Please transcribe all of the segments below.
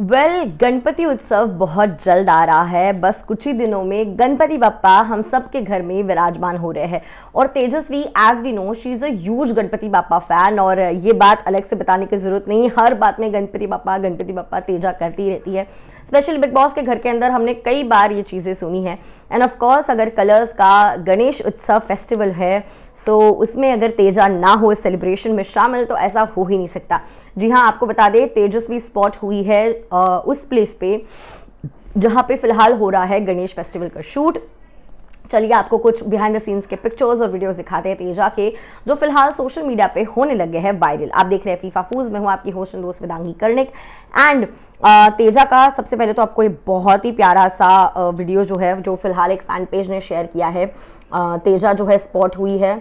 well well, Ganpati उत्सव बहुत जल्द आ रहा है बस कुछ ही दिनों में गणपति बापा हम सब के घर में विराजमान हो रहे हैं और Tejasswi as we know she is a huge Ganpati Bappa fan और ये बात अलग से बताने की ज़रूरत नहीं हर बात में गणपति बापा गणपति बापा तेजा करती रहती है स्पेशली बिग बॉस के घर के अंदर हमने कई बार ये चीज़ें सुनी हैं एंड ऑफ कोर्स अगर कलर्स का गणेश उत्सव फेस्टिवल है सो so, उसमें अगर तेजा ना हो सेलिब्रेशन में शामिल तो ऐसा हो ही नहीं सकता जी हाँ आपको बता दें तेजस्वी स्पॉट हुई है आ, उस प्लेस पे जहाँ पे फ़िलहाल हो रहा है गणेश फेस्टिवल का शूट चलिए आपको कुछ बिहाइंड द सीन्स के पिक्चर्स और वीडियोस दिखा हैं तेजा के जो फिलहाल सोशल मीडिया पे होने लगे हैं वायरल आप देख रहे हैं फीफा फूज में हूँ आपकी होस्ट एंड दोस्त विदांगी कर्णिक एंड तेजा का सबसे पहले तो आपको एक बहुत ही प्यारा सा वीडियो जो है जो फिलहाल एक फ़ैन पेज ने शेयर किया है तेजा जो है स्पॉट हुई है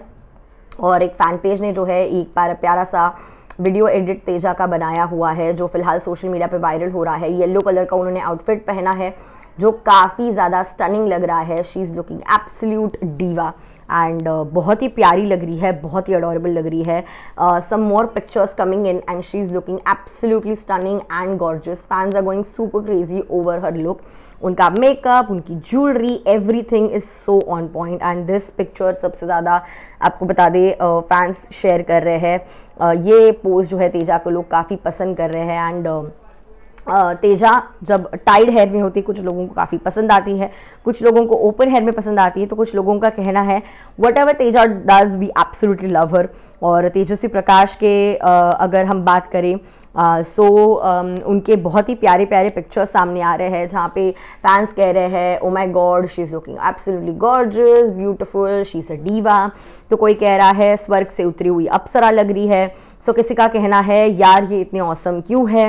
और एक फ़ैन पेज ने जो है एक बार प्यारा सा वीडियो एडिट तेजा का बनाया हुआ है जो फिलहाल सोशल मीडिया पे वायरल हो रहा है येलो कलर का उन्होंने आउटफिट पहना है जो काफ़ी ज़्यादा स्टनिंग लग रहा है she is looking absolute diva and बहुत ही प्यारी लग रही है बहुत ही अडोरेबल लग रही है some more pictures coming in and she is looking absolutely stunning and gorgeous fans are going super crazy over her look उनका मेकअप उनकी jewellery everything is so on point and this picture सबसे ज़्यादा आपको बता दें fans share कर रहे हैं uh, ये पोज जो है तेजा को लोग काफ़ी पसंद कर रहे हैं एंड तेजा जब टाइड हेयर में होती है कुछ लोगों को काफ़ी पसंद आती है कुछ लोगों को ओपन हेयर में पसंद आती है तो कुछ लोगों का कहना है whatever Teja does we absolutely love her और तेजस्वी प्रकाश के अगर हम बात करें सो uh, so, um, उनके बहुत ही प्यारे प्यारे पिक्चर्स सामने आ रहे हैं जहाँ पे फैंस कह रहे हैं oh my god she is looking absolutely gorgeous beautiful she is a diva तो कोई कह रहा है स्वर्ग से उतरी हुई अप्सरा लग रही है सो किसी का कहना है यार ये इतने औसम क्यों है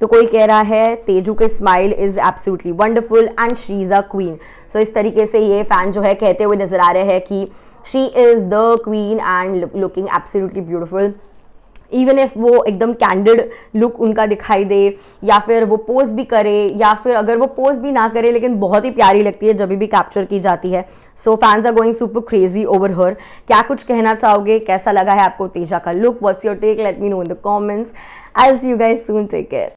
तो कोई कह रहा है तेजू के smile is absolutely wonderful and she is a queen so इस तरीके से ये फ़ैन जो है कहते हुए नज़र आ रहे हैं कि she is the queen and looking absolutely beautiful even if वो एकदम कैंडिड लुक उनका दिखाई दे या फिर वो पोज भी करे या फिर अगर वो पोज भी ना करे लेकिन बहुत ही प्यारी लगती है जब भी कैप्चर की जाती है so fans are going super crazy over her क्या कुछ कहना चाहोगे कैसा लगा है आपको तेजा का look what's your take let me know in the comments I see you guys soon take care